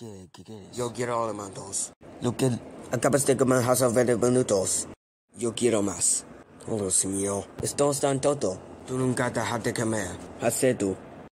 ¿Qué, quieres? Yo quiero alimentos. Lo que... Acabas pues de comer hace 20 minutos. Yo quiero más. Oh, Dios mío. Estás tan tonto. Tú nunca dejaste comer. Hace tú.